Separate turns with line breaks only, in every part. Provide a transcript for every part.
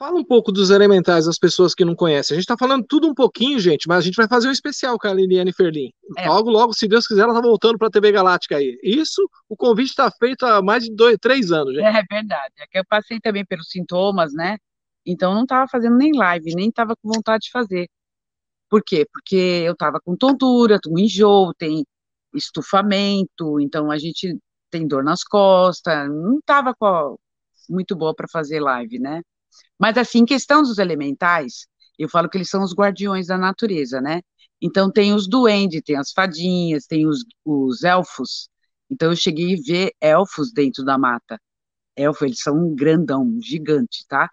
Fala um pouco dos elementais, as pessoas que não conhecem. A gente está falando tudo um pouquinho, gente, mas a gente vai fazer um especial com a Liliane Ferlin. É. Logo, logo, se Deus quiser, ela tá voltando para a TV Galáctica aí. Isso, o convite está feito há mais de dois, três anos, gente. É verdade. É que eu passei também pelos sintomas, né? Então não estava fazendo nem live, nem estava com vontade de fazer. Por quê? Porque eu estava com tontura, com enjoo, tem estufamento, então a gente tem dor nas costas, não estava muito boa para fazer live, né? Mas, assim, questão dos elementais, eu falo que eles são os guardiões da natureza, né? Então, tem os duendes, tem as fadinhas, tem os, os elfos. Então, eu cheguei a ver elfos dentro da mata. Elfo, eles são um grandão, gigante, tá?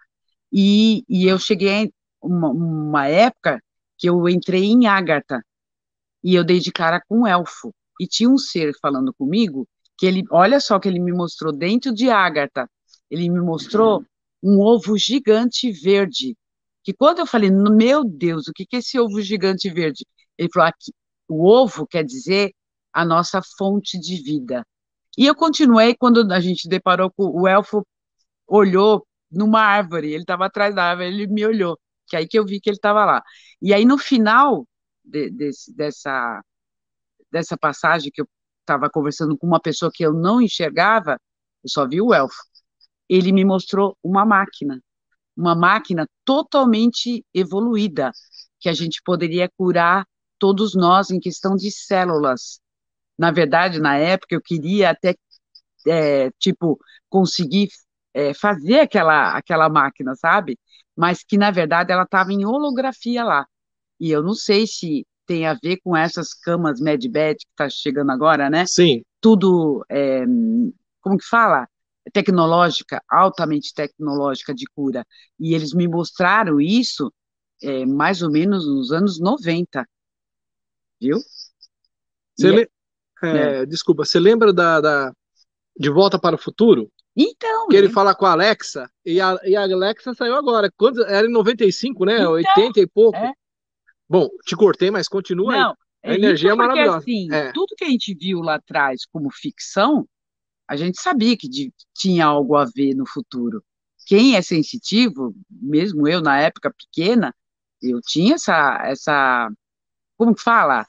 E, e eu cheguei uma, uma época que eu entrei em Ágata e eu dei de cara com um elfo. E tinha um ser falando comigo que ele, olha só que ele me mostrou dentro de Ágata. Ele me mostrou um ovo gigante verde. Que quando eu falei, meu Deus, o que é esse ovo gigante verde? Ele falou, aqui, o ovo quer dizer a nossa fonte de vida. E eu continuei quando a gente deparou com o elfo, olhou numa árvore, ele estava atrás da árvore, ele me olhou, que aí que eu vi que ele estava lá. E aí no final de, desse, dessa, dessa passagem que eu estava conversando com uma pessoa que eu não enxergava, eu só vi o elfo ele me mostrou uma máquina, uma máquina totalmente evoluída, que a gente poderia curar todos nós em questão de células. Na verdade, na época, eu queria até, é, tipo, conseguir é, fazer aquela, aquela máquina, sabe? Mas que, na verdade, ela estava em holografia lá. E eu não sei se tem a ver com essas camas MedBed que está chegando agora, né? Sim. Tudo, é, como que fala? tecnológica, altamente tecnológica de cura. E eles me mostraram isso é, mais ou menos nos anos 90. Viu? Você é le... é, é. Desculpa, você lembra da, da, De Volta para o Futuro? Então. Que ele né? fala com a Alexa, e a, e a Alexa saiu agora. Quando, era em 95, né? Então, 80 e pouco. É. Bom, te cortei, mas continua Não, aí. A energia é maravilhosa. Assim, é. Tudo que a gente viu lá atrás como ficção, a gente sabia que de, tinha algo a ver no futuro. Quem é sensitivo, mesmo eu na época pequena, eu tinha essa, essa como que fala?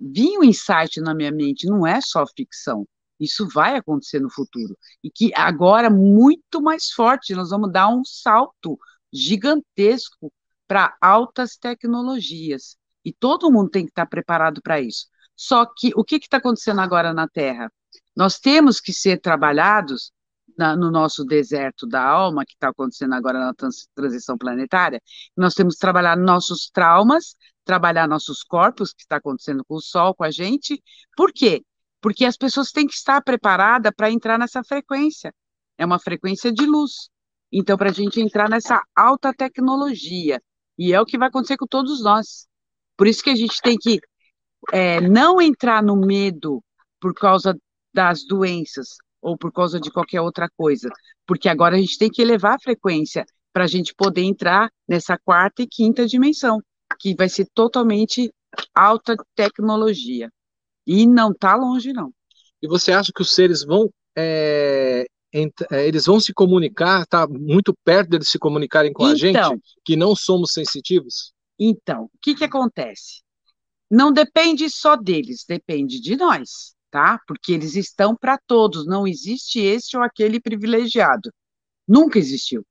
Vinha um insight na minha mente, não é só ficção. Isso vai acontecer no futuro. E que agora, muito mais forte, nós vamos dar um salto gigantesco para altas tecnologias. E todo mundo tem que estar tá preparado para isso. Só que o que está acontecendo agora na Terra? Nós temos que ser trabalhados na, no nosso deserto da alma, que está acontecendo agora na trans, transição planetária, nós temos que trabalhar nossos traumas, trabalhar nossos corpos, que está acontecendo com o Sol, com a gente. Por quê? Porque as pessoas têm que estar preparadas para entrar nessa frequência. É uma frequência de luz. Então, para a gente entrar nessa alta tecnologia. E é o que vai acontecer com todos nós. Por isso que a gente tem que é, não entrar no medo por causa das doenças ou por causa de qualquer outra coisa, porque agora a gente tem que elevar a frequência para a gente poder entrar nessa quarta e quinta dimensão, que vai ser totalmente alta tecnologia. E não está longe, não. E você acha que os seres vão é, é eles vão se comunicar, tá muito perto deles se comunicarem com então, a gente, que não somos sensitivos? Então, o que, que acontece? Não depende só deles, depende de nós tá? Porque eles estão para todos, não existe este ou aquele privilegiado. Nunca existiu.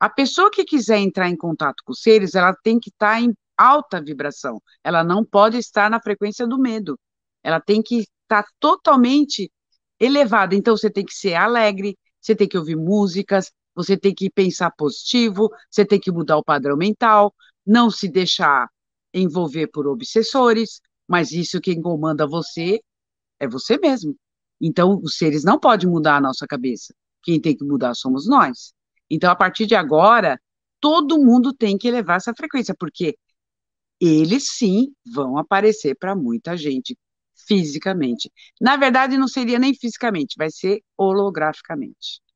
A pessoa que quiser entrar em contato com os seres, ela tem que estar tá em alta vibração. Ela não pode estar na frequência do medo. Ela tem que estar tá totalmente elevada. Então você tem que ser alegre, você tem que ouvir músicas, você tem que pensar positivo, você tem que mudar o padrão mental, não se deixar envolver por obsessores, mas isso quem comanda você é você mesmo. Então, os seres não podem mudar a nossa cabeça. Quem tem que mudar somos nós. Então, a partir de agora, todo mundo tem que elevar essa frequência, porque eles sim vão aparecer para muita gente fisicamente. Na verdade, não seria nem fisicamente, vai ser holograficamente.